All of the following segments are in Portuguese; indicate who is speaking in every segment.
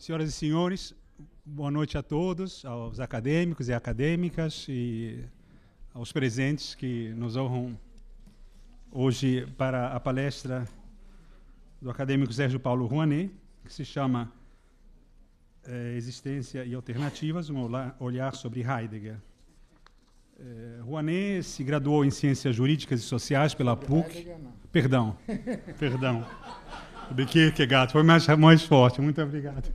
Speaker 1: Senhoras e senhores, boa noite a todos, aos acadêmicos e acadêmicas e aos presentes que nos honram hoje para a palestra do acadêmico Sérgio Paulo Rouanet, que se chama é, Existência e Alternativas, um olhar sobre Heidegger. É, Rouanet se graduou em Ciências Jurídicas e Sociais pela PUC. Perdão perdão, que é gato foi mais, mais forte, muito obrigado.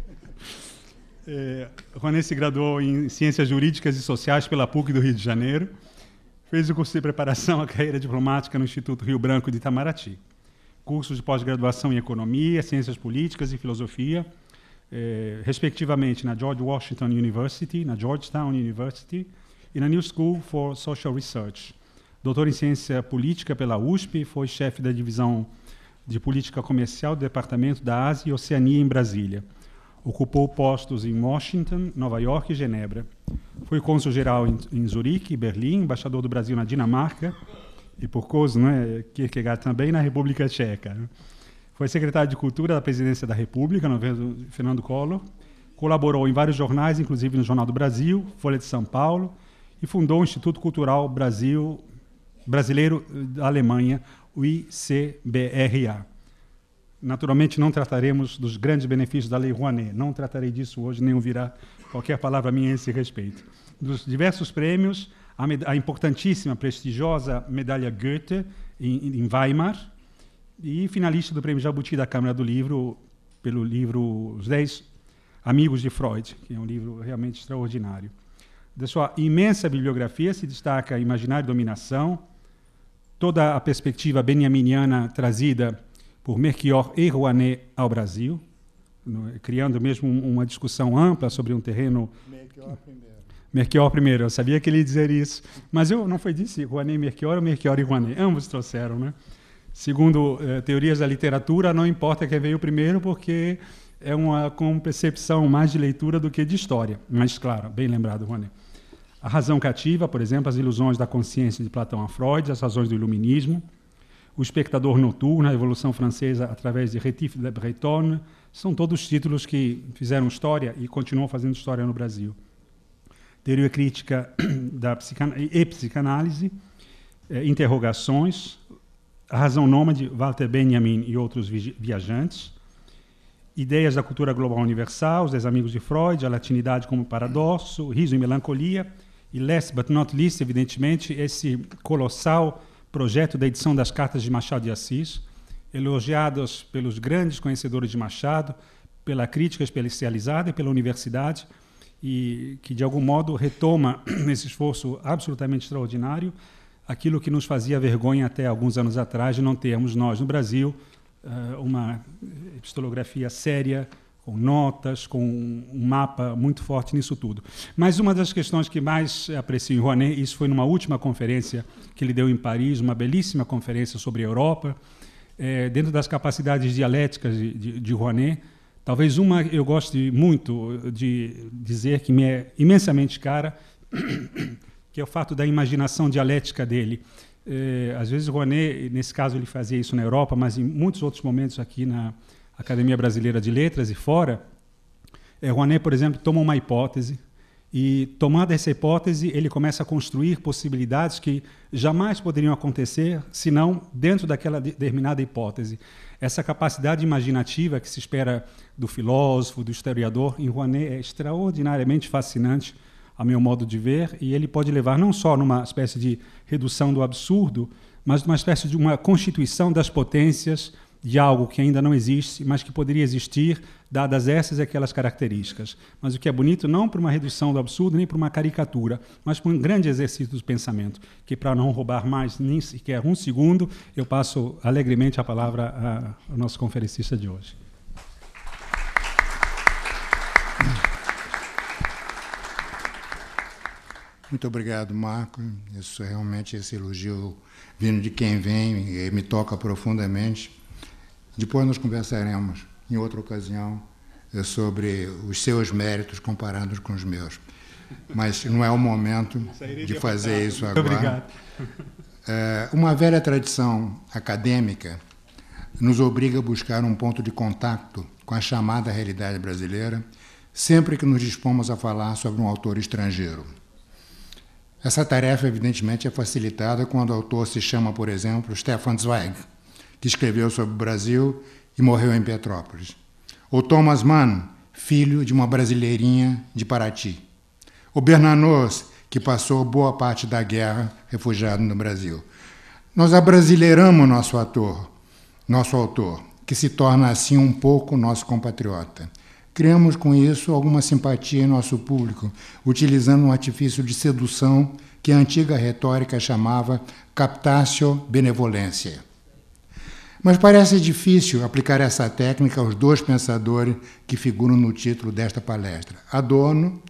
Speaker 1: É, Rouanet se graduou em Ciências Jurídicas e Sociais pela PUC do Rio de Janeiro Fez o curso de preparação à carreira diplomática no Instituto Rio Branco de Itamaraty. Cursos de pós-graduação em Economia, Ciências Políticas e Filosofia, eh, respectivamente na George Washington University, na Georgetown University e na New School for Social Research. Doutor em Ciência Política pela USP, foi chefe da divisão de Política Comercial do Departamento da Ásia e Oceania em Brasília Ocupou postos em Washington, Nova York e Genebra. Foi cônsul-geral em, em Zurique, Berlim, embaixador do Brasil na Dinamarca e por causa, né, Kierkegaard também na República Tcheca. Né. Foi secretário de Cultura da Presidência da República, no Fernando Collor. Colaborou em vários jornais, inclusive no Jornal do Brasil, Folha de São Paulo, e fundou o Instituto Cultural Brasil Brasileiro da Alemanha, o ICBRA. Naturalmente, não trataremos dos grandes benefícios da Lei Rouanet. Não tratarei disso hoje, nem ouvirá qualquer palavra minha a esse respeito. Dos diversos prêmios, a, importantíssima, prestigiosa medalha Goethe, em, em Weimar, e finalista do Prêmio Jabuti da Câmara do Livro, pelo livro Os Dez Amigos de Freud, que é um livro realmente extraordinário. Da sua imensa bibliografia se destaca Imaginário e Dominação, toda a perspectiva benjaminiana trazida por Melchior e Rouanet ao Brasil, no, é? criando mesmo uma discussão ampla sobre um terreno. Melchior primeiro. Melchior primeiro, eu sabia que ele ia dizer isso. Mas eu não foi disse Rouanet e Melchior ou Melchior e Rouanet? Ambos trouxeram, né? Segundo eh, teorias da literatura, não importa quem veio primeiro, porque é uma com percepção mais de leitura do que de história. Mas, claro, bem lembrado, Rouanet. A razão cativa, por exemplo, as ilusões da consciência de Platão a Freud, as razões do iluminismo, o Espectador Noturno, A Evolução Francesa através de Retif de Breton, são todos títulos que fizeram história e continuam fazendo história no Brasil. Teoria crítica da psican e psicanálise, eh, interrogações, a Razão Nômade, Walter Benjamin e outros viajantes, Ideias da Cultura Global Universal, Os Dez Amigos de Freud, A Latinidade como Paradoxo, Riso e Melancolia, e last but not least, evidentemente, esse colossal projeto da edição das cartas de Machado de Assis, elogiadas pelos grandes conhecedores de Machado, pela crítica especializada e pela universidade, e que de algum modo retoma nesse esforço absolutamente extraordinário aquilo que nos fazia vergonha até alguns anos atrás de não termos nós no Brasil eh, uma epistolografia séria, com notas, com um mapa muito forte nisso tudo. Mas uma das questões que mais aprecio em Rouanet, isso foi numa última conferência que ele deu em Paris, uma belíssima conferência sobre a Europa, é, dentro das capacidades dialéticas de, de, de Rouanet, talvez uma eu goste muito de dizer que me é imensamente cara, que é o fato da imaginação dialética dele. É, às vezes Rouanet, nesse caso ele fazia isso na Europa, mas em muitos outros momentos aqui na Academia Brasileira de Letras e fora, é, Rouanet, por exemplo, toma uma hipótese e, tomada essa hipótese, ele começa a construir possibilidades que jamais poderiam acontecer senão dentro daquela determinada hipótese. Essa capacidade imaginativa que se espera do filósofo, do historiador, em Rouanet é extraordinariamente fascinante, a meu modo de ver, e ele pode levar não só numa espécie de redução do absurdo, mas numa espécie de uma constituição das potências de algo que ainda não existe, mas que poderia existir, dadas essas e aquelas características. Mas o que é bonito não por uma redução do absurdo, nem por uma caricatura, mas por um grande exercício do pensamento, que para não roubar mais nem sequer um segundo, eu passo alegremente a palavra ao nosso conferencista de hoje.
Speaker 2: Muito obrigado, Marco. Isso realmente esse elogio vindo de quem vem me toca profundamente depois nós conversaremos, em outra ocasião, eh, sobre os seus méritos comparados com os meus. Mas não é o momento de fazer isso agora. Obrigado. Eh, uma velha tradição acadêmica nos obriga a buscar um ponto de contato com a chamada realidade brasileira sempre que nos dispomos a falar sobre um autor estrangeiro. Essa tarefa, evidentemente, é facilitada quando o autor se chama, por exemplo, Stefan Zweig, que escreveu sobre o Brasil e morreu em Petrópolis. O Thomas Mann, filho de uma brasileirinha de Paraty. O Bernanos, que passou boa parte da guerra refugiado no Brasil. Nós abrasileiramos nosso ator, nosso autor, que se torna assim um pouco nosso compatriota. Criamos com isso alguma simpatia em nosso público, utilizando um artifício de sedução que a antiga retórica chamava captatio benevolência. Mas parece difícil aplicar essa técnica aos dois pensadores que figuram no título desta palestra: Adorno,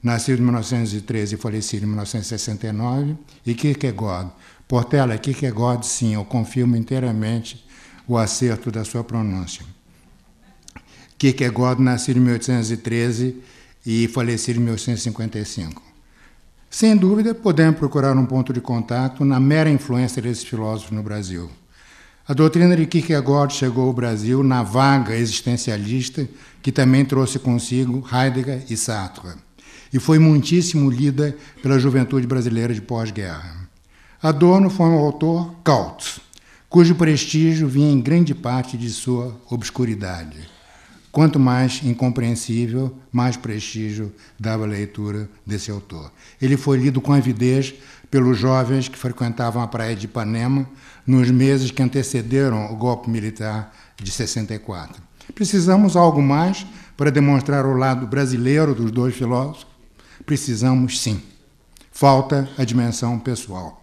Speaker 2: nascido em 1913 e falecido em 1969, e Kierkegaard. Portela, Kierkegaard, sim, eu confirmo inteiramente o acerto da sua pronúncia. Kierkegaard, nascido em 1813 e falecido em 1855. Sem dúvida, podemos procurar um ponto de contato na mera influência desses filósofos no Brasil. A doutrina de Kierkegaard chegou ao Brasil na vaga existencialista que também trouxe consigo Heidegger e Sartre, e foi muitíssimo lida pela juventude brasileira de pós-guerra. Adorno foi um autor cauto, cujo prestígio vinha em grande parte de sua obscuridade. Quanto mais incompreensível, mais prestígio dava a leitura desse autor. Ele foi lido com avidez pelos jovens que frequentavam a praia de Ipanema, nos meses que antecederam o golpe militar de 64. Precisamos algo mais para demonstrar o lado brasileiro dos dois filósofos? Precisamos sim. Falta a dimensão pessoal.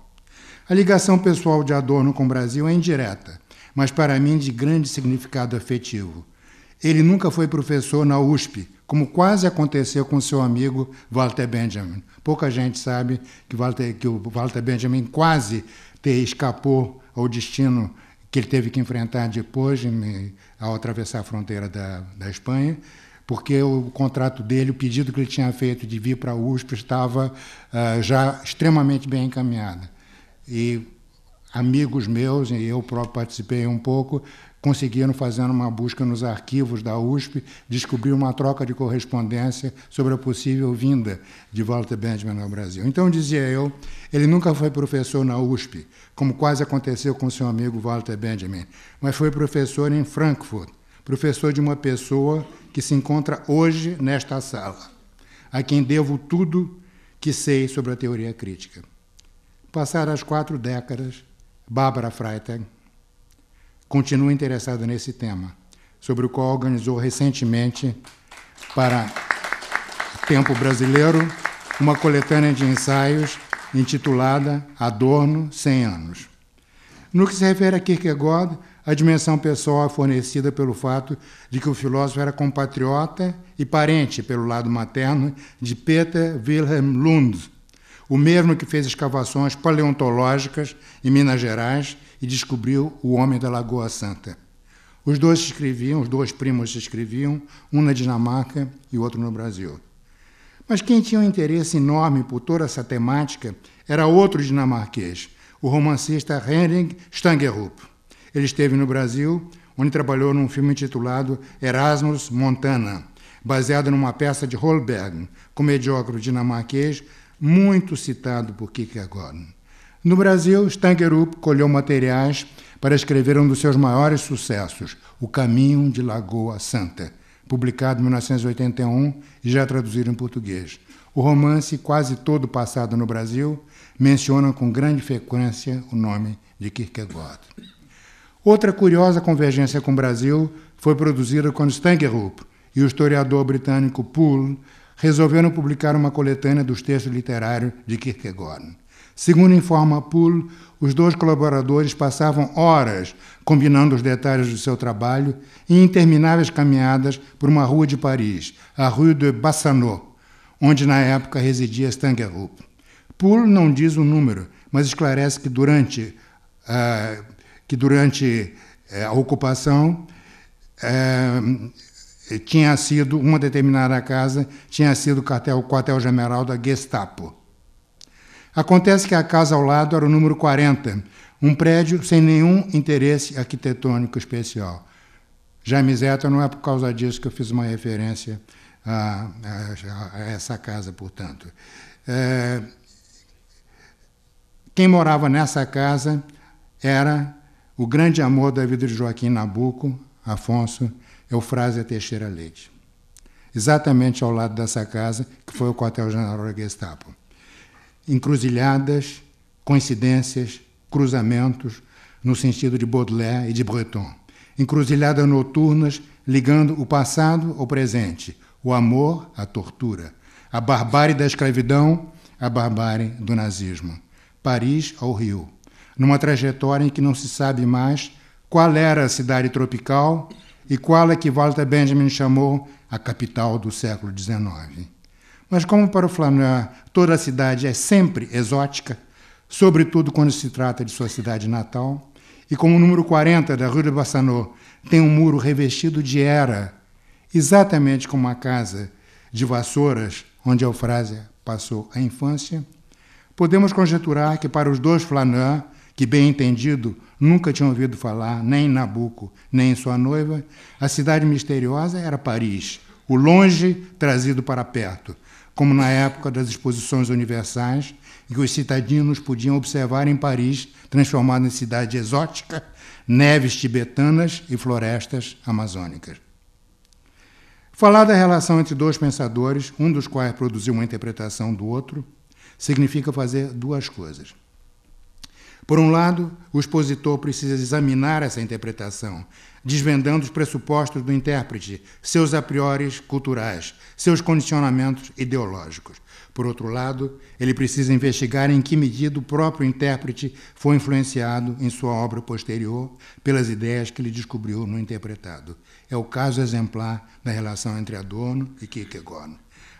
Speaker 2: A ligação pessoal de Adorno com o Brasil é indireta, mas para mim de grande significado afetivo. Ele nunca foi professor na USP, como quase aconteceu com seu amigo Walter Benjamin. Pouca gente sabe que, Walter, que o Walter Benjamin quase te escapou ao destino que ele teve que enfrentar depois, ao atravessar a fronteira da, da Espanha, porque o contrato dele, o pedido que ele tinha feito de vir para a USP, estava uh, já extremamente bem encaminhado. E amigos meus, e eu próprio participei um pouco, conseguiram, fazendo uma busca nos arquivos da USP, descobrir uma troca de correspondência sobre a possível vinda de Walter Benjamin ao Brasil. Então, dizia eu, ele nunca foi professor na USP, como quase aconteceu com seu amigo Walter Benjamin, mas foi professor em Frankfurt, professor de uma pessoa que se encontra hoje nesta sala, a quem devo tudo que sei sobre a teoria crítica. Passaram as quatro décadas, Barbara Freitag, continua interessado nesse tema, sobre o qual organizou recentemente para Tempo Brasileiro uma coletânea de ensaios intitulada Adorno 100 anos. No que se refere a Kierkegaard, a dimensão pessoal é fornecida pelo fato de que o filósofo era compatriota e parente, pelo lado materno, de Peter Wilhelm Lund, o mesmo que fez escavações paleontológicas em Minas Gerais e descobriu O Homem da Lagoa Santa. Os dois escreviam, os dois primos se escreviam, um na Dinamarca e outro no Brasil. Mas quem tinha um interesse enorme por toda essa temática era outro dinamarquês, o romancista Henning Stangerup. Ele esteve no Brasil, onde trabalhou num filme intitulado Erasmus Montana, baseado numa peça de Holberg, comediógrafo dinamarquês, muito citado por Kierkegaard. No Brasil, Stangerup colheu materiais para escrever um dos seus maiores sucessos, O Caminho de Lagoa Santa, publicado em 1981 e já traduzido em português. O romance, quase todo passado no Brasil, menciona com grande frequência o nome de Kierkegaard. Outra curiosa convergência com o Brasil foi produzida quando Stangerup e o historiador britânico Poole resolveram publicar uma coletânea dos textos literários de Kierkegaard. Segundo informa Poole, os dois colaboradores passavam horas combinando os detalhes do seu trabalho em intermináveis caminhadas por uma rua de Paris, a Rue de Bassano, onde na época residia Stangerup. Poole não diz o número, mas esclarece que durante, uh, que durante uh, a ocupação uh, tinha sido uma determinada casa tinha sido o quartel, quartel-general da Gestapo. Acontece que a casa ao lado era o número 40, um prédio sem nenhum interesse arquitetônico especial. Jaime Zeta, não é por causa disso que eu fiz uma referência a, a, a essa casa, portanto. É, quem morava nessa casa era o grande amor da vida de Joaquim Nabuco, Afonso Eufrásia Teixeira Leite. Exatamente ao lado dessa casa, que foi o quartel-general da Gestapo encruzilhadas, coincidências, cruzamentos, no sentido de Baudelaire e de Breton. Encruzilhadas noturnas ligando o passado ao presente, o amor à tortura, a barbárie da escravidão à barbárie do nazismo, Paris ao Rio, numa trajetória em que não se sabe mais qual era a cidade tropical e qual é que Walter Benjamin chamou a capital do século XIX. Mas como para o Flamengo toda a cidade é sempre exótica, sobretudo quando se trata de sua cidade natal, e como o número 40 da Rue de Bassanot tem um muro revestido de era, exatamente como a casa de Vassouras, onde Eufrásia passou a infância, podemos conjecturar que para os dois Flaneur, que bem entendido nunca tinham ouvido falar nem em Nabuco, nem em sua noiva, a cidade misteriosa era Paris, o longe trazido para perto, como na época das exposições universais, em que os cidadinos podiam observar em Paris, transformada em cidade exótica, neves tibetanas e florestas amazônicas. Falar da relação entre dois pensadores, um dos quais produziu uma interpretação do outro, significa fazer duas coisas. Por um lado, o expositor precisa examinar essa interpretação, desvendando os pressupostos do intérprete, seus a priores culturais, seus condicionamentos ideológicos. Por outro lado, ele precisa investigar em que medida o próprio intérprete foi influenciado em sua obra posterior pelas ideias que ele descobriu no interpretado. É o caso exemplar da relação entre Adorno e Kierkegaard.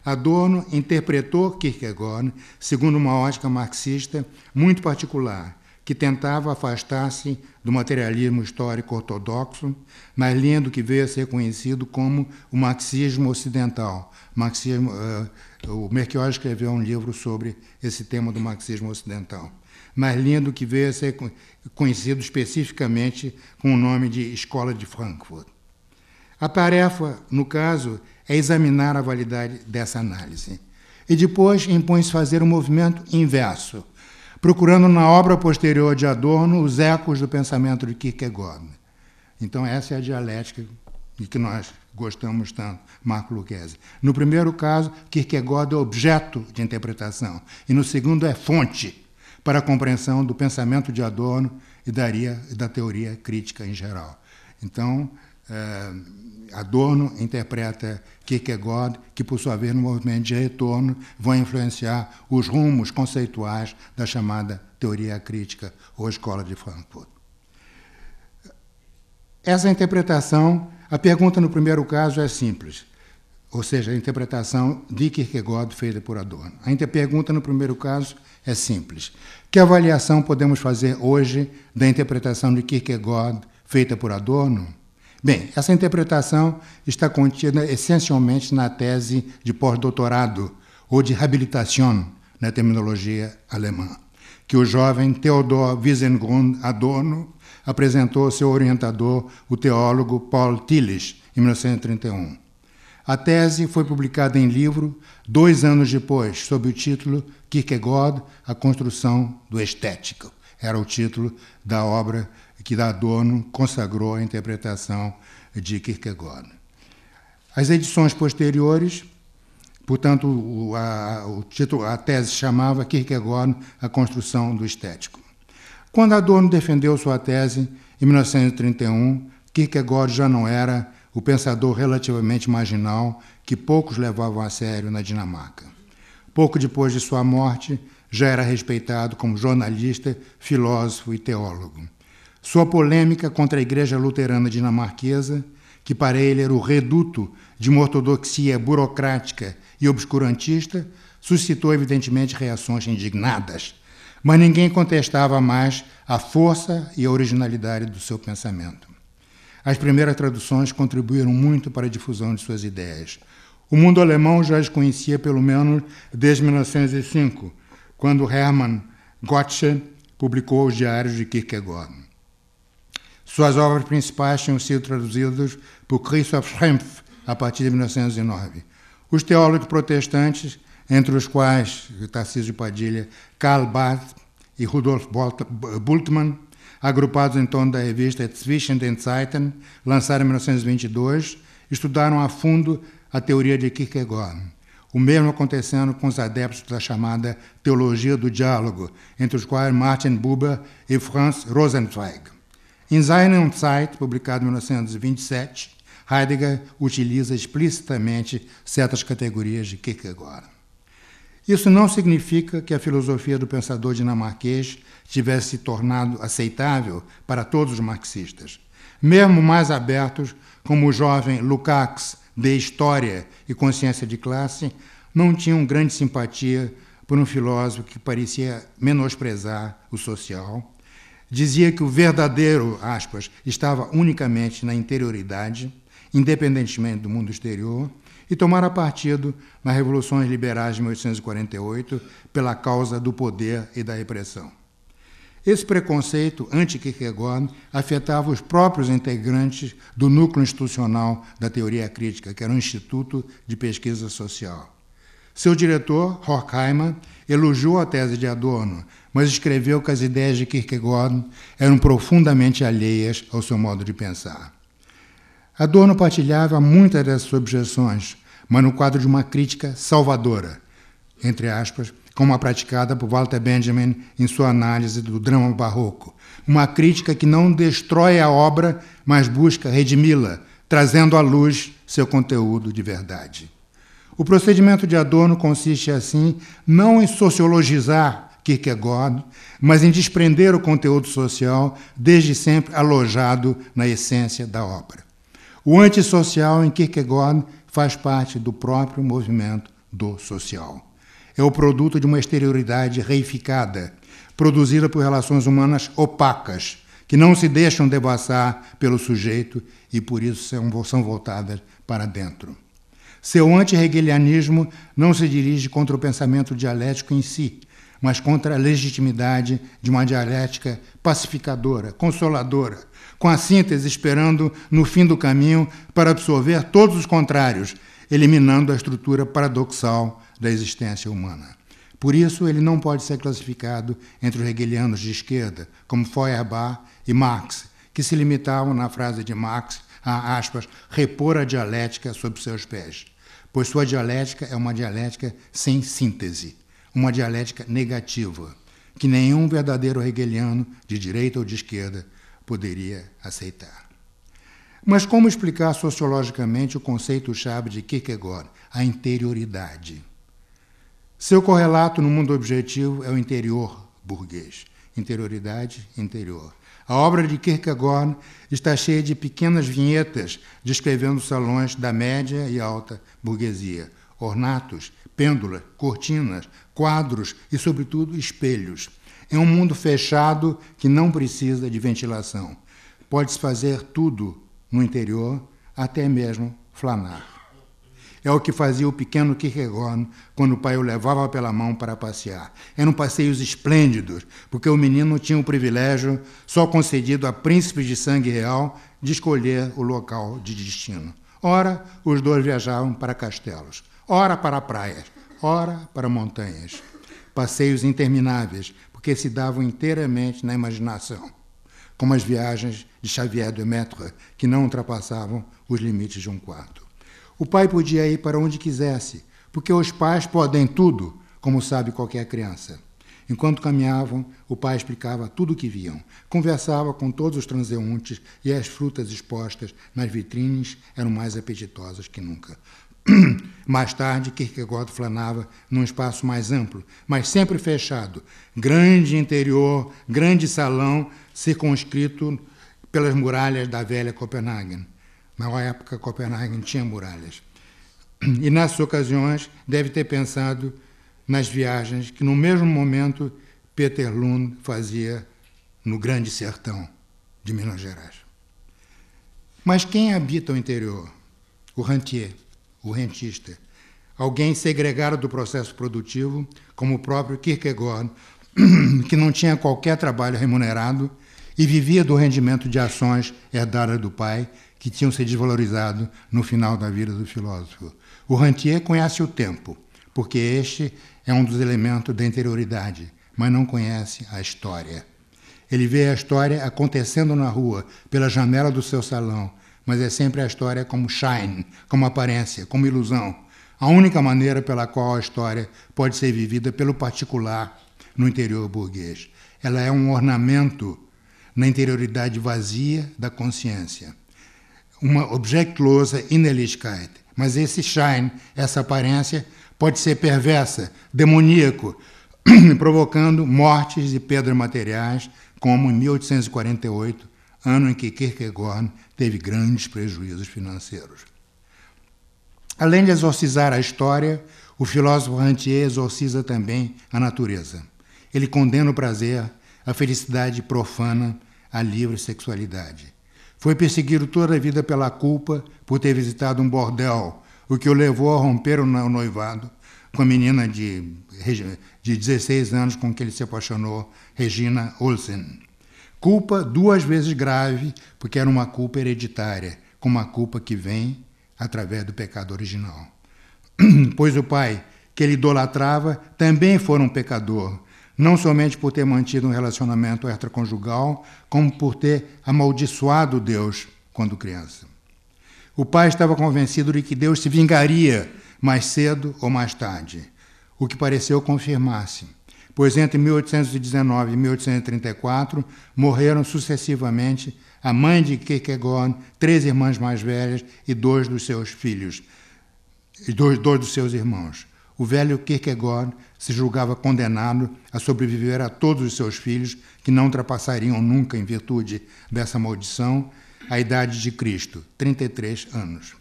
Speaker 2: Adorno interpretou Kierkegaard segundo uma ótica marxista muito particular, que tentava afastar-se do materialismo histórico ortodoxo, mas lendo que veio a ser conhecido como o marxismo ocidental. Marxismo, uh, o Merquior escreveu um livro sobre esse tema do marxismo ocidental. Mas lendo que veio a ser conhecido especificamente com o nome de Escola de Frankfurt. A tarefa, no caso, é examinar a validade dessa análise. E depois impõe-se fazer o um movimento inverso procurando na obra posterior de Adorno os ecos do pensamento de Kierkegaard. Então, essa é a dialética de que nós gostamos tanto, Marco Lucchese. No primeiro caso, Kierkegaard é objeto de interpretação, e no segundo é fonte para a compreensão do pensamento de Adorno e da, da teoria crítica em geral. Então, é, Adorno interpreta Kierkegaard, que, por sua vez, no movimento de retorno, vão influenciar os rumos conceituais da chamada teoria crítica ou escola de Frankfurt. Essa interpretação, a pergunta no primeiro caso é simples, ou seja, a interpretação de Kierkegaard feita por Adorno. A pergunta no primeiro caso é simples. Que avaliação podemos fazer hoje da interpretação de Kierkegaard feita por Adorno? Bem, essa interpretação está contida essencialmente na tese de pós-doutorado ou de habilitação na terminologia alemã, que o jovem Theodor Wiesengrund Adorno apresentou ao seu orientador, o teólogo Paul Tillich, em 1931. A tese foi publicada em livro dois anos depois, sob o título Kierkegaard, a construção do estético. Era o título da obra que Adorno consagrou a interpretação de Kierkegaard. As edições posteriores, portanto, a, o título, a tese chamava Kierkegaard a construção do estético. Quando Adorno defendeu sua tese em 1931, Kierkegaard já não era o pensador relativamente marginal que poucos levavam a sério na Dinamarca. Pouco depois de sua morte, já era respeitado como jornalista, filósofo e teólogo. Sua polêmica contra a Igreja Luterana Dinamarquesa, que para ele era o reduto de uma ortodoxia burocrática e obscurantista, suscitou evidentemente reações indignadas, mas ninguém contestava mais a força e a originalidade do seu pensamento. As primeiras traduções contribuíram muito para a difusão de suas ideias. O mundo alemão já as conhecia pelo menos desde 1905, quando Hermann Gottsched publicou os Diários de Kierkegaard. Suas obras principais tinham sido traduzidas por Christoph Schrempf a partir de 1909. Os teólogos protestantes, entre os quais Tarcísio de Padilha, Karl Barth e Rudolf Bultmann, agrupados em torno da revista Zwischen Zeiten, lançada em 1922, estudaram a fundo a teoria de Kierkegaard. O mesmo acontecendo com os adeptos da chamada teologia do diálogo, entre os quais Martin Buber e Franz Rosenzweig. Em Seine und Zeit, publicado em 1927, Heidegger utiliza explicitamente certas categorias de Kierkegaard. Isso não significa que a filosofia do pensador dinamarquês tivesse se tornado aceitável para todos os marxistas, mesmo mais abertos, como o jovem Lukács, de História e Consciência de Classe, não tinham grande simpatia por um filósofo que parecia menosprezar o social dizia que o verdadeiro, aspas, estava unicamente na interioridade, independentemente do mundo exterior, e tomara partido nas revoluções liberais de 1848 pela causa do poder e da repressão. Esse preconceito anti-Kierkegaard afetava os próprios integrantes do núcleo institucional da teoria crítica, que era o Instituto de Pesquisa Social. Seu diretor, Horkheimer, elogiou a tese de Adorno, mas escreveu que as ideias de Kierkegaard eram profundamente alheias ao seu modo de pensar. Adorno partilhava muitas dessas objeções, mas no quadro de uma crítica salvadora, entre aspas, como a praticada por Walter Benjamin em sua análise do drama barroco. Uma crítica que não destrói a obra, mas busca redimi-la, trazendo à luz seu conteúdo de verdade. O procedimento de Adorno consiste, assim, não em sociologizar Kierkegaard, é mas em desprender o conteúdo social, desde sempre alojado na essência da obra. O antissocial em Kierkegaard é faz parte do próprio movimento do social. É o produto de uma exterioridade reificada, produzida por relações humanas opacas, que não se deixam devassar pelo sujeito e por isso são, são voltadas para dentro. Seu anti-hegelianismo não se dirige contra o pensamento dialético em si, mas contra a legitimidade de uma dialética pacificadora, consoladora, com a síntese esperando no fim do caminho para absorver todos os contrários, eliminando a estrutura paradoxal da existência humana. Por isso, ele não pode ser classificado entre os hegelianos de esquerda, como Feuerbach e Marx, que se limitavam, na frase de Marx, a, aspas, repor a dialética sob seus pés, pois sua dialética é uma dialética sem síntese, uma dialética negativa, que nenhum verdadeiro hegeliano, de direita ou de esquerda, poderia aceitar. Mas como explicar sociologicamente o conceito-chave de Kierkegaard, a interioridade? Seu correlato no mundo objetivo é o interior burguês. Interioridade, interior. A obra de Kierkegaard está cheia de pequenas vinhetas descrevendo salões da média e alta burguesia, ornatos, pêndulas, cortinas, quadros e, sobretudo, espelhos. É um mundo fechado que não precisa de ventilação. Pode-se fazer tudo no interior, até mesmo flanar. É o que fazia o pequeno Kierkegaard quando o pai o levava pela mão para passear. Eram passeios esplêndidos, porque o menino tinha o privilégio, só concedido a príncipes de sangue real, de escolher o local de destino. Ora, os dois viajavam para castelos. Ora para praias, ora para montanhas. Passeios intermináveis, porque se davam inteiramente na imaginação, como as viagens de Xavier de Maistre, que não ultrapassavam os limites de um quarto. O pai podia ir para onde quisesse, porque os pais podem tudo, como sabe qualquer criança. Enquanto caminhavam, o pai explicava tudo o que viam, conversava com todos os transeuntes e as frutas expostas nas vitrines eram mais apetitosas que nunca. Mais tarde, Kierkegaard flanava num espaço mais amplo, mas sempre fechado. Grande interior, grande salão, circunscrito pelas muralhas da velha Copenhague. Na época, Copenhague tinha muralhas. E nessas ocasiões, deve ter pensado nas viagens que, no mesmo momento, Peter Lund fazia no Grande Sertão de Minas Gerais. Mas quem habita o interior? O Rantier o rentista, alguém segregado do processo produtivo, como o próprio Kierkegaard, que não tinha qualquer trabalho remunerado e vivia do rendimento de ações herdadas do pai, que tinham se desvalorizado no final da vida do filósofo. O rentier conhece o tempo, porque este é um dos elementos da interioridade, mas não conhece a história. Ele vê a história acontecendo na rua, pela janela do seu salão, mas é sempre a história como shine, como aparência, como ilusão. A única maneira pela qual a história pode ser vivida pelo particular no interior burguês. Ela é um ornamento na interioridade vazia da consciência. Uma objectlose Innerlichkeit. Mas esse shine, essa aparência, pode ser perversa, demoníaco, provocando mortes e pedras materiais, como em 1848, ano em que Kierkegaard teve grandes prejuízos financeiros. Além de exorcizar a história, o filósofo Rantier exorciza também a natureza. Ele condena o prazer, a felicidade profana, a livre sexualidade. Foi perseguido toda a vida pela culpa por ter visitado um bordel, o que o levou a romper o noivado com a menina de, de 16 anos com que ele se apaixonou, Regina Olsen. Culpa duas vezes grave, porque era uma culpa hereditária, como a culpa que vem através do pecado original. pois o pai, que ele idolatrava, também fora um pecador, não somente por ter mantido um relacionamento extraconjugal, como por ter amaldiçoado Deus quando criança. O pai estava convencido de que Deus se vingaria mais cedo ou mais tarde, o que pareceu confirmar-se pois entre 1819 e 1834 morreram sucessivamente a mãe de Kierkegaard, três irmãs mais velhas e dois dos seus filhos, dois, dois dos seus irmãos. O velho Kierkegaard se julgava condenado a sobreviver a todos os seus filhos, que não ultrapassariam nunca, em virtude dessa maldição, a idade de Cristo, 33 anos.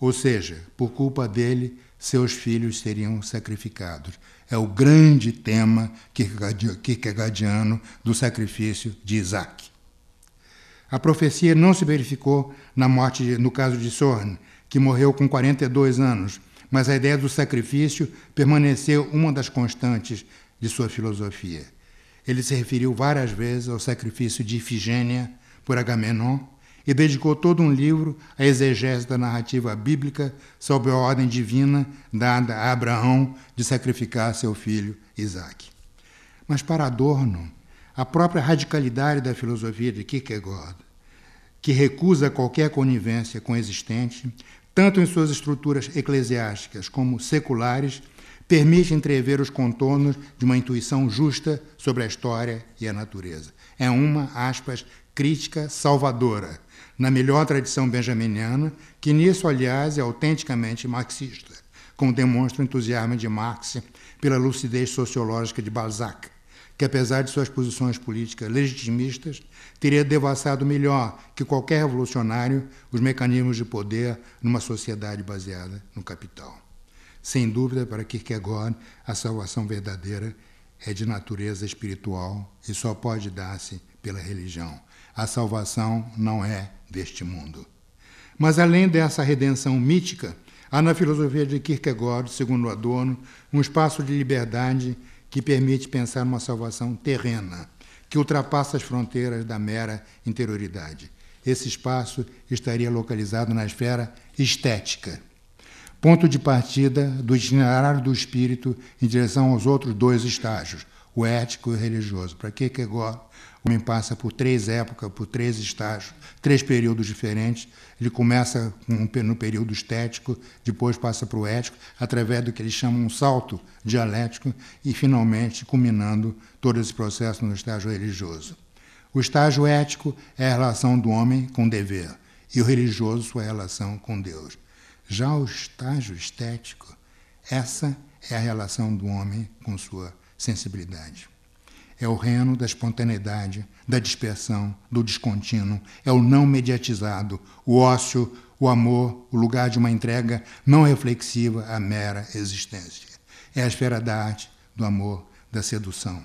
Speaker 2: Ou seja, por culpa dele, seus filhos seriam sacrificados é o grande tema kierkegaardiano do sacrifício de Isaac. A profecia não se verificou na morte de, no caso de Sorn, que morreu com 42 anos, mas a ideia do sacrifício permaneceu uma das constantes de sua filosofia. Ele se referiu várias vezes ao sacrifício de Ifigênia por Agamenon e dedicou todo um livro à exegese da narrativa bíblica sobre a ordem divina dada a Abraão de sacrificar seu filho Isaac. Mas para Adorno, a própria radicalidade da filosofia de Kierkegaard, que recusa qualquer conivência com o existente, tanto em suas estruturas eclesiásticas como seculares, permite entrever os contornos de uma intuição justa sobre a história e a natureza. É uma, aspas, crítica salvadora, na melhor tradição benjaminiana, que nisso, aliás, é autenticamente marxista, como demonstra o entusiasmo de Marx pela lucidez sociológica de Balzac, que, apesar de suas posições políticas legitimistas, teria devassado melhor que qualquer revolucionário os mecanismos de poder numa sociedade baseada no capital. Sem dúvida, para Kierkegaard, a salvação verdadeira é de natureza espiritual e só pode dar-se pela religião. A salvação não é deste mundo. Mas além dessa redenção mítica, há na filosofia de Kierkegaard, segundo Adorno, um espaço de liberdade que permite pensar uma salvação terrena, que ultrapassa as fronteiras da mera interioridade. Esse espaço estaria localizado na esfera estética ponto de partida do itinerário do espírito em direção aos outros dois estágios, o ético e o religioso. Para que Kierkegaard, o homem passa por três épocas, por três estágios, três períodos diferentes. Ele começa no período estético, depois passa para o ético, através do que ele chama um salto dialético e, finalmente, culminando todo esse processo no estágio religioso. O estágio ético é a relação do homem com o dever e o religioso sua relação com Deus. Já o estágio estético, essa é a relação do homem com sua sensibilidade. É o reno da espontaneidade, da dispersão, do descontínuo, é o não mediatizado, o ócio, o amor, o lugar de uma entrega não reflexiva à mera existência. É a esfera da arte, do amor, da sedução.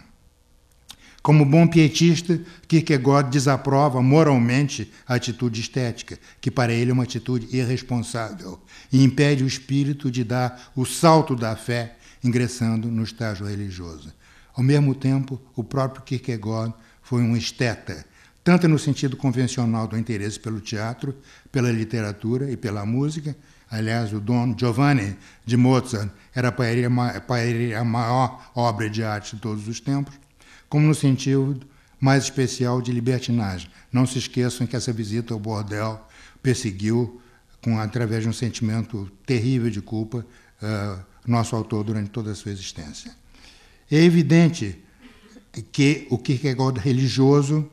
Speaker 2: Como bom pietista, Kierkegaard desaprova moralmente a atitude estética, que para ele é uma atitude irresponsável, e impede o espírito de dar o salto da fé ingressando no estágio religioso. Ao mesmo tempo, o próprio Kierkegaard foi um esteta, tanto no sentido convencional do interesse pelo teatro, pela literatura e pela música. Aliás, o Don Giovanni de Mozart era para ele a maior obra de arte de todos os tempos como no sentido mais especial de libertinagem. Não se esqueçam que essa visita ao bordel perseguiu, com, através de um sentimento terrível de culpa, uh, nosso autor durante toda a sua existência. É evidente que o Kierkegaard religioso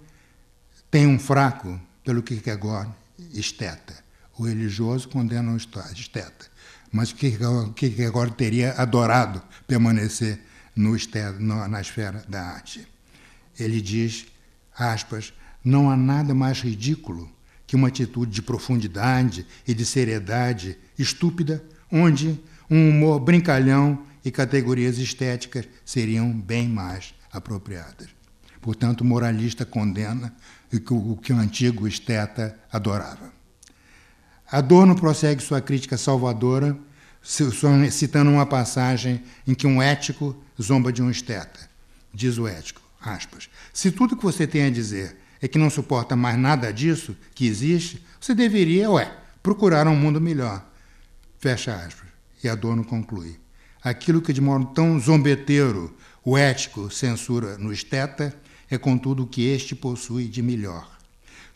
Speaker 2: tem um fraco pelo Kierkegaard esteta. O religioso condena o esteta. Mas o Kierkegaard teria adorado permanecer no esteta, na esfera da arte ele diz, aspas, não há nada mais ridículo que uma atitude de profundidade e de seriedade estúpida, onde um humor brincalhão e categorias estéticas seriam bem mais apropriadas. Portanto, o moralista condena o que o antigo esteta adorava. Adorno prossegue sua crítica salvadora, citando uma passagem em que um ético zomba de um esteta. Diz o ético: Aspas. Se tudo que você tem a dizer é que não suporta mais nada disso que existe, você deveria, ué, procurar um mundo melhor. Fecha aspas. E a dona conclui. Aquilo que de modo tão zombeteiro o ético censura no esteta é contudo o que este possui de melhor,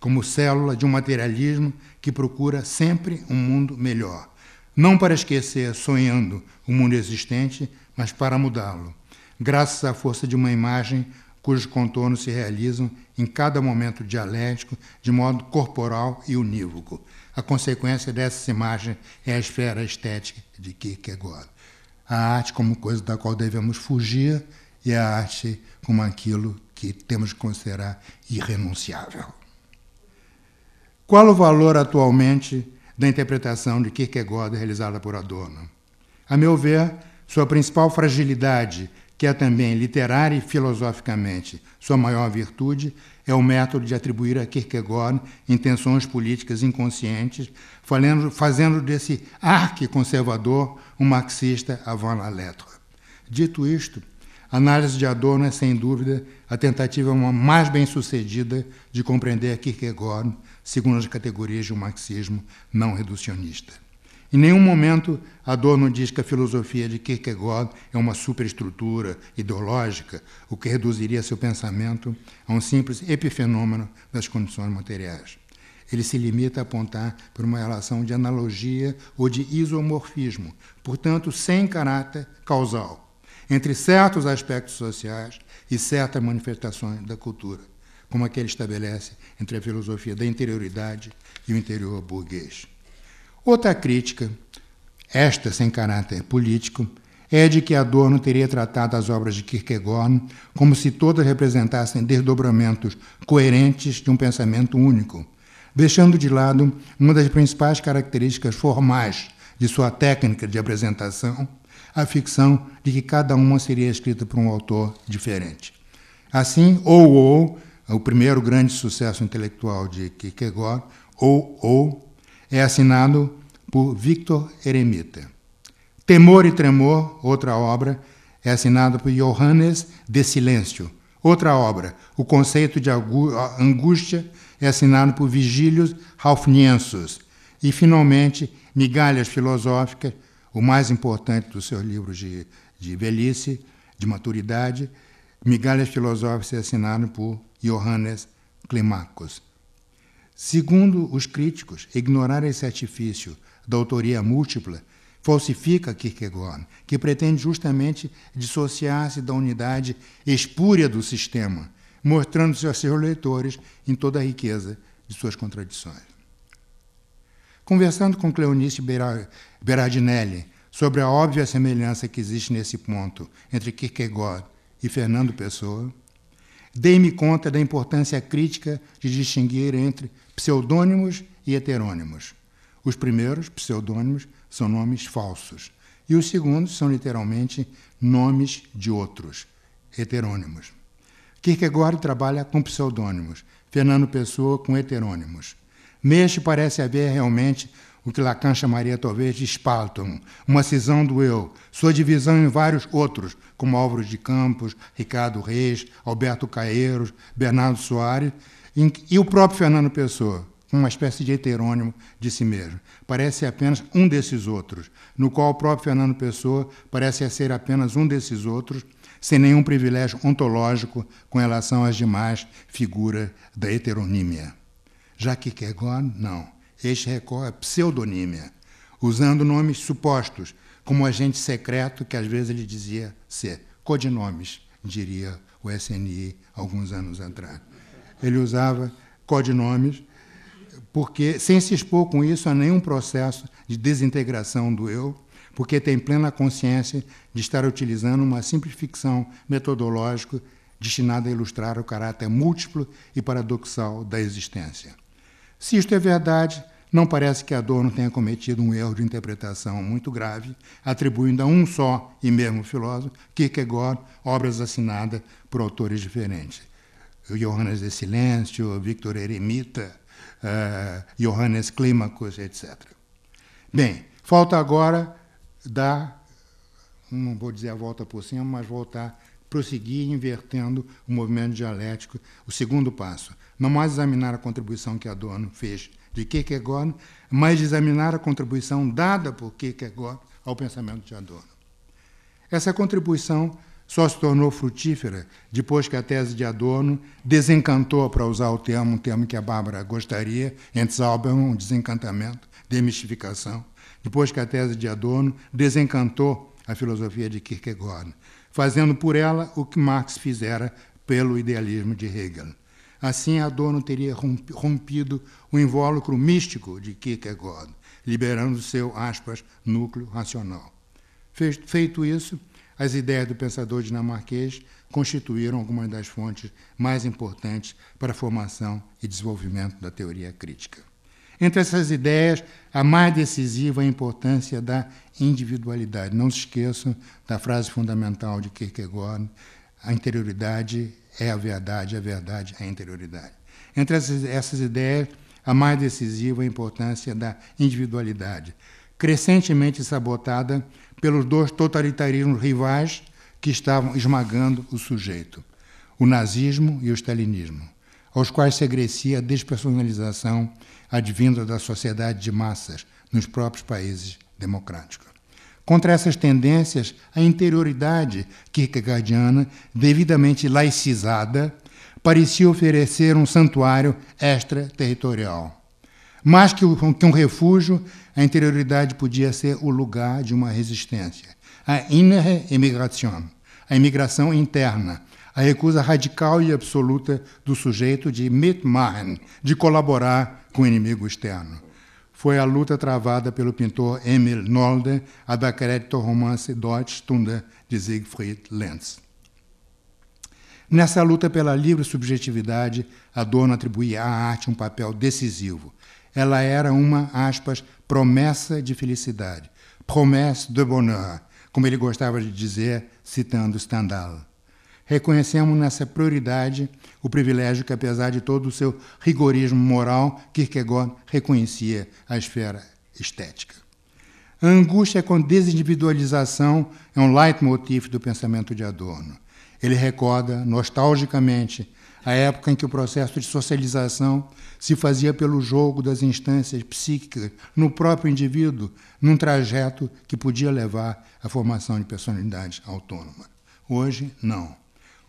Speaker 2: como célula de um materialismo que procura sempre um mundo melhor, não para esquecer sonhando o mundo existente, mas para mudá-lo, graças à força de uma imagem cujos contornos se realizam em cada momento dialético de modo corporal e unívoco. A consequência dessa imagem é a esfera estética de Kierkegaard. A arte como coisa da qual devemos fugir e a arte como aquilo que temos que considerar irrenunciável. Qual o valor atualmente da interpretação de Kierkegaard realizada por Adorno? A meu ver, sua principal fragilidade que é também literária e filosoficamente sua maior virtude, é o método de atribuir a Kierkegaard intenções políticas inconscientes, fazendo desse arque-conservador um marxista avant la lettre. Dito isto, a análise de Adorno é, sem dúvida, a tentativa mais bem-sucedida de compreender Kierkegaard segundo as categorias de um marxismo não reducionista. Em nenhum momento Adorno diz que a filosofia de Kierkegaard é uma superestrutura ideológica, o que reduziria seu pensamento a um simples epifenômeno das condições materiais. Ele se limita a apontar por uma relação de analogia ou de isomorfismo, portanto, sem caráter causal, entre certos aspectos sociais e certas manifestações da cultura, como a que ele estabelece entre a filosofia da interioridade e o interior burguês. Outra crítica, esta sem caráter político, é de que Adorno teria tratado as obras de Kierkegaard como se todas representassem desdobramentos coerentes de um pensamento único, deixando de lado uma das principais características formais de sua técnica de apresentação, a ficção de que cada uma seria escrita por um autor diferente. Assim, ou ou, o primeiro grande sucesso intelectual de Kierkegaard, ou ou é assinado por Victor Eremita. Temor e Tremor, outra obra, é assinado por Johannes de Silêncio. Outra obra, O Conceito de Angústia, é assinado por Vigílios Raufniensus. E, finalmente, Migalhas Filosóficas, o mais importante dos seus livros de, de velhice, de maturidade, Migalhas Filosóficas é assinado por Johannes Climacos. Segundo os críticos, ignorar esse artifício da autoria múltipla falsifica Kierkegaard, que pretende justamente dissociar-se da unidade espúria do sistema, mostrando-se a seus leitores em toda a riqueza de suas contradições. Conversando com Cleonice Berardinelli sobre a óbvia semelhança que existe nesse ponto entre Kierkegaard e Fernando Pessoa, Dei-me conta da importância crítica de distinguir entre pseudônimos e heterônimos. Os primeiros, pseudônimos, são nomes falsos, e os segundos são literalmente nomes de outros, heterônimos. Kierkegaard trabalha com pseudônimos, Fernando Pessoa com heterônimos. Neste parece haver realmente o que Lacan chamaria talvez de Spalton, uma cisão do eu, sua divisão em vários outros, como Álvaro de Campos, Ricardo Reis, Alberto Caeiros, Bernardo Soares e o próprio Fernando Pessoa, uma espécie de heterônimo de si mesmo. Parece apenas um desses outros, no qual o próprio Fernando Pessoa parece ser apenas um desses outros, sem nenhum privilégio ontológico com relação às demais figuras da heteronímia. Já que Kegon, não este recorre à pseudonímia, usando nomes supostos, como agente secreto que às vezes ele dizia ser. Codinomes, diria o SNI alguns anos atrás. Ele usava codinomes porque sem se expor com isso a nenhum processo de desintegração do eu, porque tem plena consciência de estar utilizando uma simples ficção metodológica destinada a ilustrar o caráter múltiplo e paradoxal da existência. Se isto é verdade, não parece que Adorno tenha cometido um erro de interpretação muito grave, atribuindo a um só e mesmo filósofo, Kierkegaard, obras assinadas por autores diferentes. Johannes de Silêncio, Victor Eremita, eh, Johannes Climacus, etc. Bem, falta agora dar, não vou dizer a volta por cima, mas voltar, prosseguir invertendo o movimento dialético, o segundo passo. Não mais examinar a contribuição que Adorno fez de Kierkegaard, mas examinar a contribuição dada por Kierkegaard ao pensamento de Adorno. Essa contribuição só se tornou frutífera depois que a tese de Adorno desencantou, para usar o termo, um termo que a Bárbara gostaria, Entzaubern, um desencantamento, demistificação, depois que a tese de Adorno desencantou a filosofia de Kierkegaard, fazendo por ela o que Marx fizera pelo idealismo de Hegel. Assim, Adorno teria rompido o invólucro místico de Kierkegaard, liberando seu, aspas, núcleo racional. Feito isso, as ideias do pensador dinamarquês constituíram algumas das fontes mais importantes para a formação e desenvolvimento da teoria crítica. Entre essas ideias, a mais decisiva é a importância da individualidade. Não se esqueçam da frase fundamental de Kierkegaard: a interioridade é a verdade, a verdade é a interioridade. Entre essas, essas ideias, a mais decisiva é a importância da individualidade, crescentemente sabotada pelos dois totalitarismos rivais que estavam esmagando o sujeito, o nazismo e o stalinismo, aos quais se agressia a despersonalização advinda da sociedade de massas nos próprios países democráticos. Contra essas tendências, a interioridade kierkegaardiana, devidamente laicizada, parecia oferecer um santuário extraterritorial. Mais que um refúgio, a interioridade podia ser o lugar de uma resistência. A innere Emigration, a imigração interna, a recusa radical e absoluta do sujeito de mitmachen, de colaborar com o inimigo externo foi a luta travada pelo pintor Emil Nolde a dar crédito ao romance Deutsche Stunde de Siegfried Lenz. Nessa luta pela livre subjetividade, Adorno atribuía à arte um papel decisivo. Ela era uma, aspas, promessa de felicidade, promesse de bonheur, como ele gostava de dizer, citando Stendhal. Reconhecemos nessa prioridade o privilégio que, apesar de todo o seu rigorismo moral, Kierkegaard reconhecia a esfera estética. A angústia com desindividualização é um leitmotiv do pensamento de Adorno. Ele recorda, nostalgicamente, a época em que o processo de socialização se fazia pelo jogo das instâncias psíquicas no próprio indivíduo, num trajeto que podia levar à formação de personalidade autônoma. Hoje, não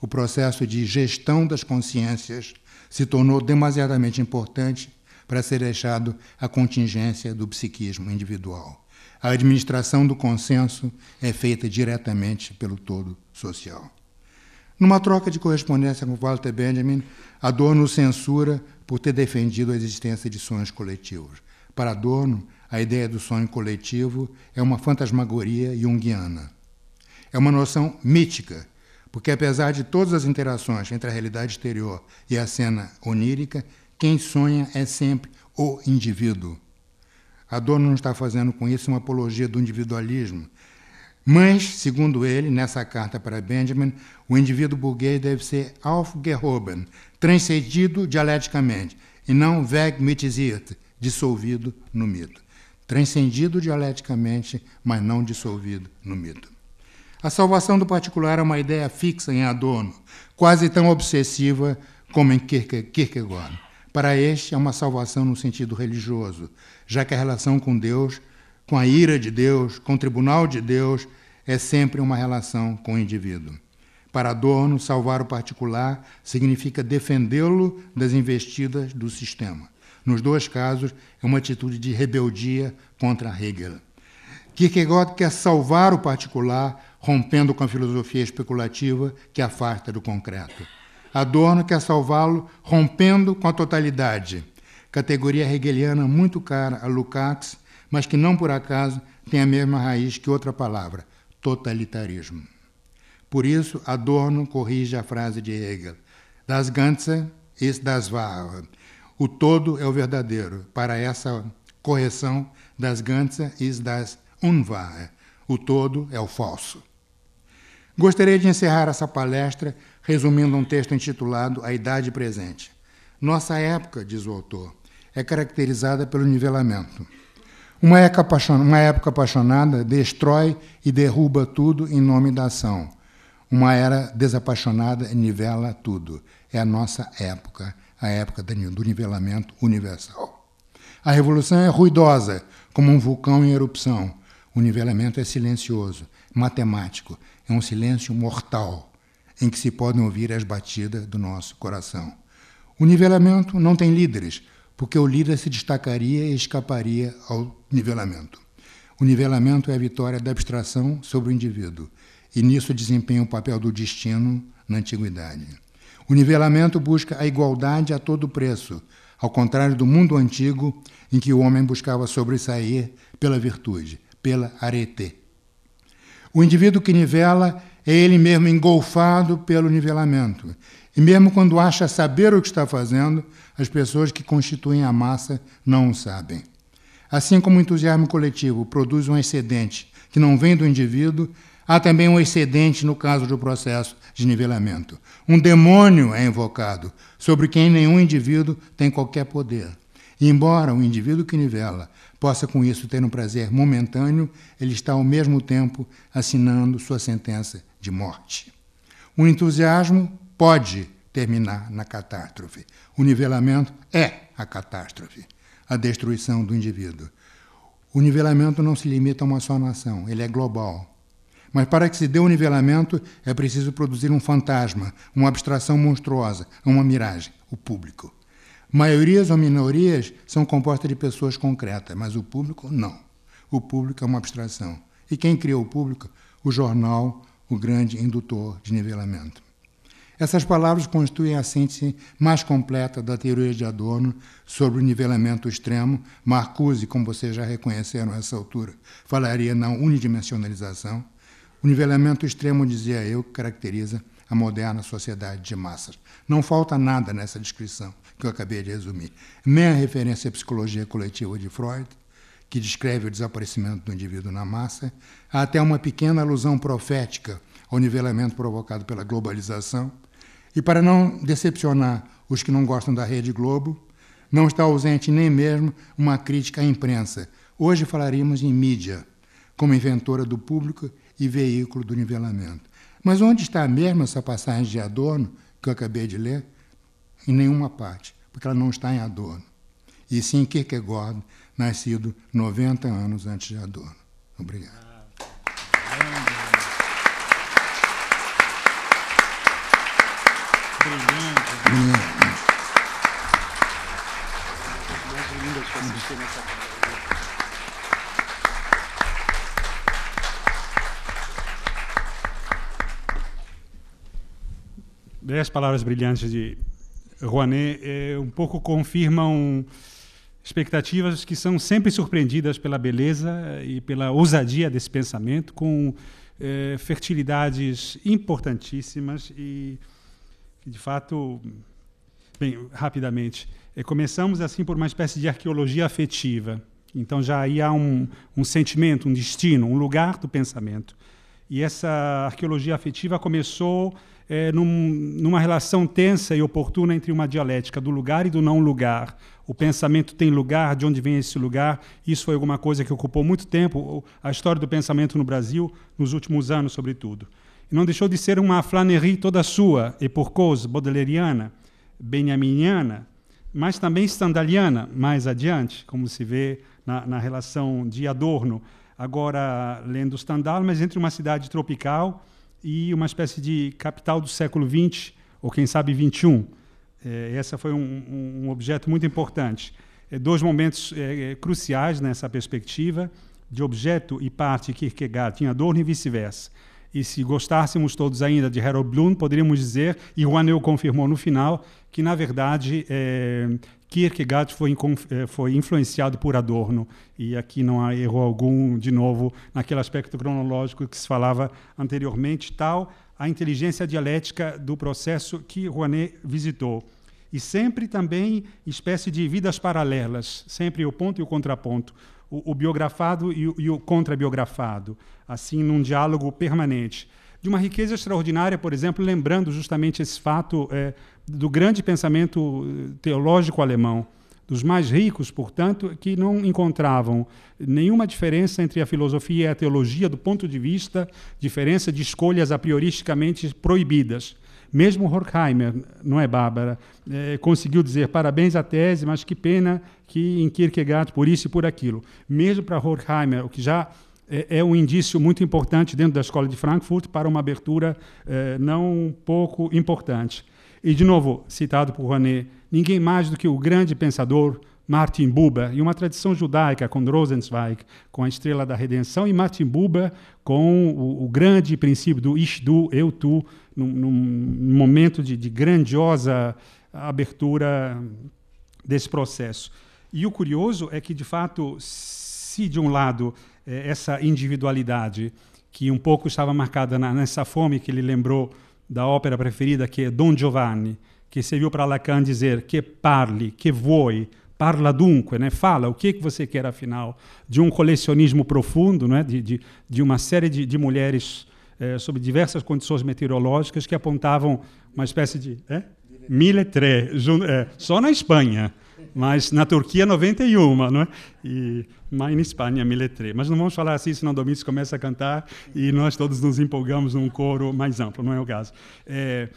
Speaker 2: o processo de gestão das consciências se tornou demasiadamente importante para ser deixado à contingência do psiquismo individual. A administração do consenso é feita diretamente pelo todo social. Numa troca de correspondência com Walter Benjamin, Adorno censura por ter defendido a existência de sonhos coletivos. Para Adorno, a ideia do sonho coletivo é uma fantasmagoria junguiana. É uma noção mítica porque apesar de todas as interações entre a realidade exterior e a cena onírica, quem sonha é sempre o indivíduo. Adorno não está fazendo com isso uma apologia do individualismo. Mas, segundo ele, nessa carta para Benjamin, o indivíduo burguês deve ser aufgehoben, transcendido dialeticamente, e não wegmitiziert, dissolvido no mito. Transcendido dialeticamente, mas não dissolvido no mito. A salvação do particular é uma ideia fixa em Adorno, quase tão obsessiva como em Kierkegaard. Para este, é uma salvação no sentido religioso, já que a relação com Deus, com a ira de Deus, com o tribunal de Deus, é sempre uma relação com o indivíduo. Para Adorno, salvar o particular significa defendê-lo das investidas do sistema. Nos dois casos, é uma atitude de rebeldia contra Hegel. Kierkegaard quer salvar o particular rompendo com a filosofia especulativa que afasta do concreto. Adorno quer salvá-lo rompendo com a totalidade, categoria hegeliana muito cara a Lukács, mas que não por acaso tem a mesma raiz que outra palavra, totalitarismo. Por isso, Adorno corrige a frase de Hegel: Das Ganze ist das Wahre. O todo é o verdadeiro. Para essa correção, das Ganze ist das Unwahre. O todo é o falso. Gostaria de encerrar essa palestra resumindo um texto intitulado A Idade Presente. Nossa época, diz o autor, é caracterizada pelo nivelamento. Uma época, apaixonada destrói e derruba tudo em nome da ação. Uma era desapaixonada nivela tudo. É a nossa época, a época do nivelamento universal. A revolução é ruidosa, como um vulcão em erupção. O nivelamento é silencioso, matemático, é um silêncio mortal em que se podem ouvir as batidas do nosso coração. O nivelamento não tem líderes, porque o líder se destacaria e escaparia ao nivelamento. O nivelamento é a vitória da abstração sobre o indivíduo, e nisso desempenha o papel do destino na antiguidade. O nivelamento busca a igualdade a todo preço, ao contrário do mundo antigo em que o homem buscava sobressair pela virtude, pela arete, o indivíduo que nivela é ele mesmo engolfado pelo nivelamento. E mesmo quando acha saber o que está fazendo, as pessoas que constituem a massa não o sabem. Assim como o entusiasmo coletivo produz um excedente que não vem do indivíduo, há também um excedente no caso do processo de nivelamento. Um demônio é invocado, sobre quem nenhum indivíduo tem qualquer poder. E embora o indivíduo que nivela possa com isso ter um prazer momentâneo, ele está ao mesmo tempo assinando sua sentença de morte. O entusiasmo pode terminar na catástrofe. O nivelamento é a catástrofe, a destruição do indivíduo. O nivelamento não se limita a uma só nação, ele é global. Mas para que se dê o um nivelamento, é preciso produzir um fantasma, uma abstração monstruosa, uma miragem, o público. Maiorias ou minorias são compostas de pessoas concretas, mas o público não. O público é uma abstração. E quem criou o público? O jornal, o grande indutor de nivelamento. Essas palavras constituem a síntese mais completa da teoria de Adorno sobre o nivelamento extremo. Marcuse, como vocês já reconheceram a essa altura, falaria na unidimensionalização. O nivelamento extremo, dizia eu, caracteriza a moderna sociedade de massas. Não falta nada nessa descrição que eu acabei de resumir. Nem é a referência à psicologia coletiva de Freud, que descreve o desaparecimento do indivíduo na massa, há até uma pequena alusão profética ao nivelamento provocado pela globalização. E para não decepcionar os que não gostam da Rede Globo, não está ausente nem mesmo uma crítica à imprensa. Hoje falaríamos em mídia, como inventora do público e veículo do nivelamento. Mas onde está mesmo essa passagem de Adorno, que eu acabei de ler, em nenhuma parte, porque ela não está em Adorno. E sim em Kierkegaard, nascido 90 anos antes de Adorno. Obrigado.
Speaker 1: Dez palavras brilhantes de Rouanet é, um pouco confirmam expectativas que são sempre surpreendidas pela beleza e pela ousadia desse pensamento, com é, fertilidades importantíssimas e de fato, bem, rapidamente, é, começamos assim por uma espécie de arqueologia afetiva. Então já aí há um, um sentimento, um destino, um lugar do pensamento. E essa arqueologia afetiva começou é, num, numa relação tensa e oportuna entre uma dialética do lugar e do não lugar. O pensamento tem lugar, de onde vem esse lugar? Isso foi alguma coisa que ocupou muito tempo a história do pensamento no Brasil, nos últimos anos, sobretudo. E não deixou de ser uma flânerie toda sua, e por causa baudelairiana, benjaminiana, mas também standaliana, mais adiante, como se vê na, na relação de Adorno, agora lendo Stendhal, mas entre uma cidade tropical e uma espécie de capital do século XX, ou quem sabe XXI. É, essa foi um, um, objeto muito importante. É, dois momentos é, é, cruciais nessa perspectiva, de objeto e parte que Kierkegaard tinha dor e vice-versa. E se gostássemos todos ainda de Harold Bloom, poderíamos dizer, e Juaneu confirmou no final, que na verdade é, Kierkegaard foi, é, foi influenciado por Adorno. E aqui não há erro algum, de novo, naquele aspecto cronológico que se falava anteriormente, tal a inteligência dialética do processo que Rouanet visitou. E sempre também espécie de vidas paralelas, sempre o ponto e o contraponto o, o biografado e, e o contrabiografado, assim, num diálogo permanente de uma riqueza extraordinária, por exemplo, lembrando justamente esse fato é, do grande pensamento eh, teológico alemão, dos mais ricos, portanto, que não encontravam nenhuma diferença entre a filosofia e a teologia do ponto de vista diferença de escolhas a prioristicamente proibidas. Mesmo Horkheimer, não é, Bárbara, é, conseguiu dizer parabéns à tese, mas que pena que em Kierkegaard, por isso e por aquilo. Mesmo para Horkheimer, o que já é, é um indício muito importante dentro da escola de Frankfurt para uma abertura é, não pouco importante. E, de novo, citado por René, ninguém mais do que o grande pensador Martin Buber, e uma tradição judaica com Rosenzweig, com a estrela da redenção, e Martin Buber com o, o grande princípio do Ich Eu Tu, num, num momento de, de grandiosa abertura desse processo. E o curioso é que, de fato, se de um lado eh, essa individualidade, que um pouco estava marcada na, nessa fome que ele lembrou da ópera preferida, que é Don Giovanni, que serviu para Lacan dizer que parle, que voe, Parla dunque, né? fala o que, que você quer, afinal, de um colecionismo profundo, né? de, de, de uma série de, de mulheres sobre eh, sob diversas condições meteorológicas que apontavam uma espécie de. Eh? Miletré, é, só na Espanha, mas na Turquia 91, não é? E, mais na Espanha, Miletré. Mas não vamos falar assim, senão Domingos começa a cantar e nós todos nos empolgamos num coro mais amplo, não é o caso. É,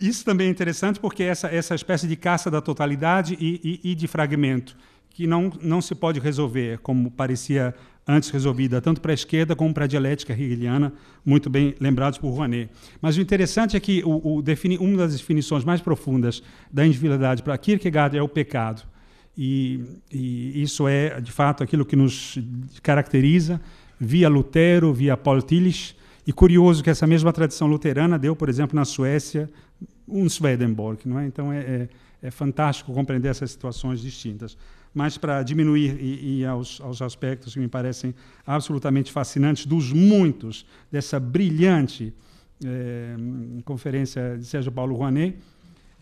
Speaker 1: isso também é interessante porque essa, essa espécie de caça da totalidade e, e, e de fragmento, que não, não se pode resolver, como parecia antes resolvida, tanto para a esquerda como para a dialética hegeliana, muito bem lembrados por Rouanet. Mas o interessante é que o, o defini, uma das definições mais profundas da individualidade para Kierkegaard é o pecado. E, e, isso é, de fato, aquilo que nos caracteriza via Lutero, via Paul Tillich. E curioso que essa mesma tradição luterana deu, por exemplo, na Suécia, um Swedenborg, não é? Então é, é, é fantástico compreender essas situações distintas. Mas para diminuir e, e aos, aos, aspectos que me parecem absolutamente fascinantes dos muitos dessa brilhante é, conferência de Sérgio Paulo Rouanet,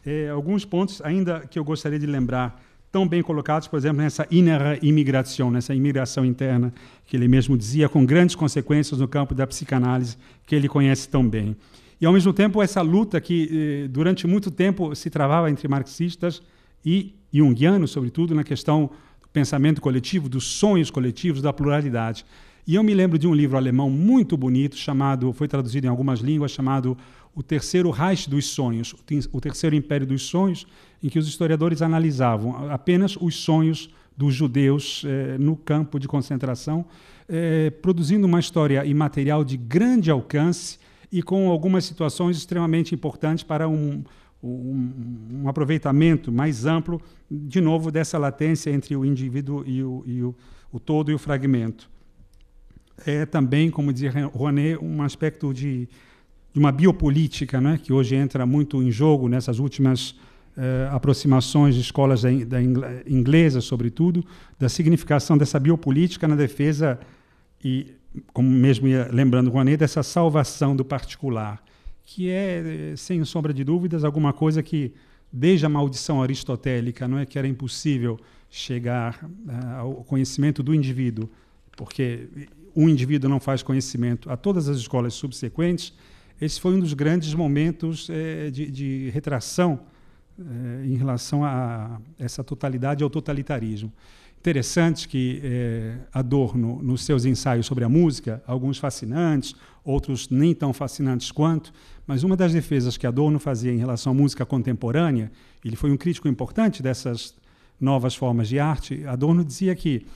Speaker 1: eh, alguns pontos ainda que eu gostaria de lembrar tão bem colocados, por exemplo, nessa inner imigração, nessa imigração interna que ele mesmo dizia, com grandes consequências no campo da psicanálise que ele conhece tão bem. E, ao mesmo tempo, essa luta que eh, durante muito tempo se travava entre marxistas e junguianos, sobretudo na questão do pensamento coletivo, dos sonhos coletivos, da pluralidade. E eu me lembro de um livro alemão muito bonito, chamado, foi traduzido em algumas línguas, chamado O Terceiro Reich dos Sonhos, O Terceiro Império dos Sonhos, em que os historiadores analisavam apenas os sonhos dos judeus eh, no campo de concentração, eh, produzindo uma história imaterial de grande alcance e com algumas situações extremamente importantes para um, um, um, aproveitamento mais amplo, de novo, dessa latência entre o indivíduo e o, e o, o todo e o fragmento. É também, como dizia René, um aspecto de, de uma biopolítica, né, que hoje entra muito em jogo nessas últimas eh, aproximações de escolas da, da inglesa, sobretudo, da significação dessa biopolítica na defesa e como mesmo ia lembrando com a essa salvação do particular, que é, sem sombra de dúvidas, alguma coisa que, desde a maldição aristotélica, não é que era impossível chegar uh, ao conhecimento do indivíduo, porque um indivíduo não faz conhecimento a todas as escolas subsequentes, esse foi um dos grandes momentos eh, de, de retração eh, em relação a essa totalidade ao totalitarismo. Interessante que eh, Adorno, nos seus ensaios sobre a música, alguns fascinantes, outros nem tão fascinantes quanto, mas uma das defesas que Adorno fazia em relação à música contemporânea, ele foi um crítico importante dessas novas formas de arte, Adorno dizia que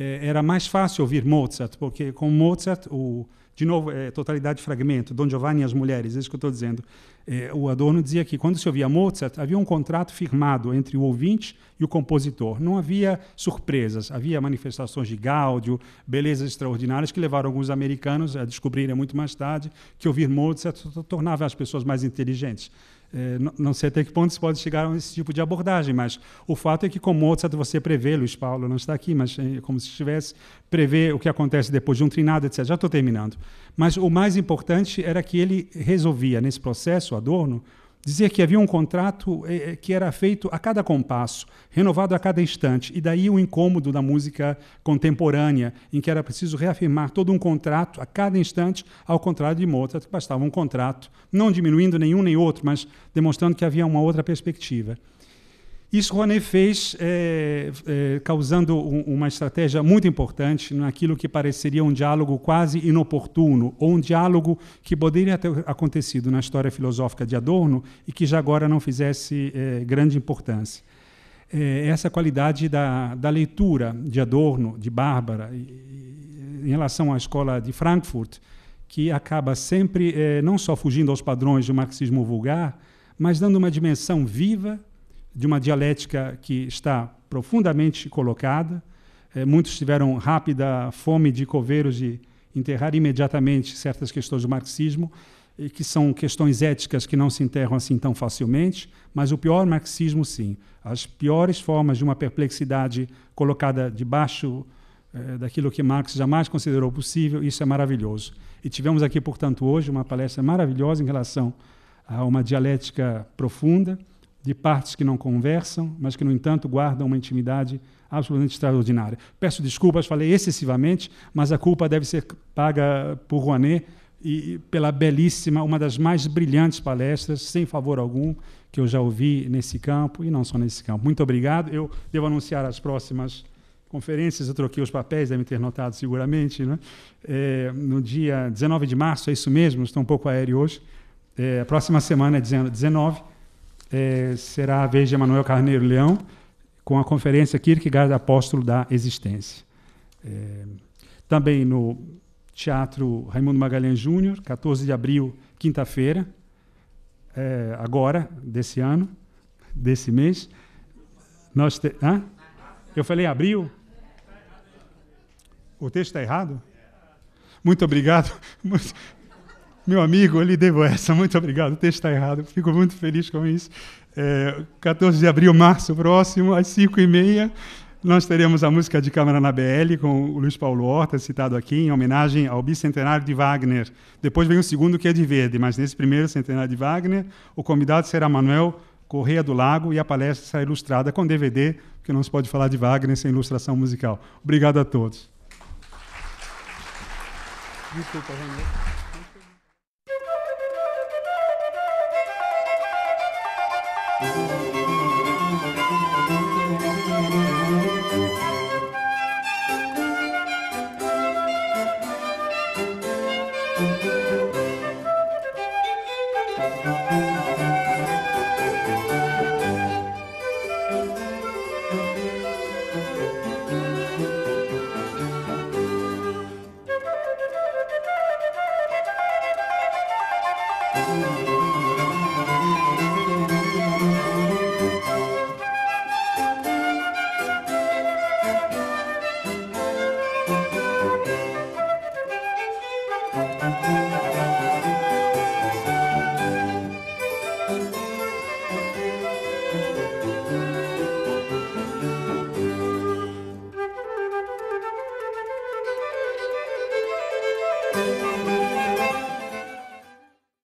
Speaker 1: eh, era mais fácil ouvir Mozart, porque com Mozart o de novo, é, totalidade fragmento, Don Giovanni e as mulheres, é isso que eu estou dizendo. É, o Adorno dizia que quando se ouvia Mozart, havia um contrato firmado entre o ouvinte e o compositor. Não havia surpresas, havia manifestações de Gáudio, belezas extraordinárias que levaram alguns americanos a descobrirem muito mais tarde que ouvir Mozart tornava as pessoas mais inteligentes. É, não, sei até que ponto se pode chegar a esse tipo de abordagem, mas o fato é que, como Mozart, você prevê, Luiz Paulo não está aqui, mas é como se estivesse, prevê o que acontece depois de um trinado, etc. Já estou terminando. Mas o mais importante era que ele resolvia, nesse processo, Adorno, Dizer que havia um contrato eh, eh, que era feito a cada compasso, renovado a cada instante, e daí o incômodo da música contemporânea, em que era preciso reafirmar todo um contrato a cada instante, ao contrário de Mozart, que bastava um contrato, não diminuindo nenhum nem outro, mas demonstrando que havia uma outra perspectiva. Isso René fez, é, é, causando um, uma estratégia muito importante naquilo que pareceria um diálogo quase inoportuno, ou um diálogo que poderia ter acontecido na história filosófica de Adorno e que já agora não fizesse é, grande importância. essa qualidade da, da, leitura de Adorno, de Bárbara, em relação à escola de Frankfurt, que acaba sempre não só fugindo aos padrões do marxismo vulgar, mas dando uma dimensão viva de uma dialética que está profundamente colocada. É, muitos tiveram rápida fome de coveiros de enterrar imediatamente certas questões do marxismo, e que são questões éticas que não se enterram assim tão facilmente, mas o pior marxismo, sim. As piores formas de uma perplexidade colocada debaixo é, daquilo que Marx jamais considerou possível, isso é maravilhoso. E tivemos aqui, portanto, hoje uma palestra maravilhosa em relação a uma dialética profunda de partes que não conversam, mas que, no entanto, guardam uma intimidade absolutamente extraordinária. Peço desculpas, falei excessivamente, mas a culpa deve ser paga por Rouanet e pela belíssima, uma das mais brilhantes palestras, sem favor algum, que eu já ouvi nesse campo e não só nesse campo. Muito obrigado. Eu devo anunciar as próximas conferências, eu troquei os papéis, devem ter notado seguramente. Né? É, no dia 19 de março, é isso mesmo, estou um pouco aéreo hoje. É, a próxima semana é 19 é, será a vez de Emanuel Carneiro Leão com a conferência Kierkegaard, Apóstolo da Existência. É, também no Teatro Raimundo Magalhães Júnior, 14 de abril, quinta-feira, é, agora, desse ano, desse mês. Nós te... Hã? Eu falei abril? O texto está errado? Muito obrigado. Meu amigo, eu lhe devo essa. Muito obrigado. O texto está errado. Fico muito feliz com isso. É, 14 de abril, março próximo, às 5h30, nós teremos a música de Câmara na BL com o Luiz Paulo Horta, citado aqui, em homenagem ao bicentenário de Wagner. Depois vem o segundo, que é de verde, mas nesse primeiro centenário de Wagner, o convidado será Manuel Correia do Lago e a palestra será ilustrada com DVD, porque não se pode falar de Wagner sem ilustração musical. Obrigado a todos. Desculpa, Renan.
Speaker 2: Thank you.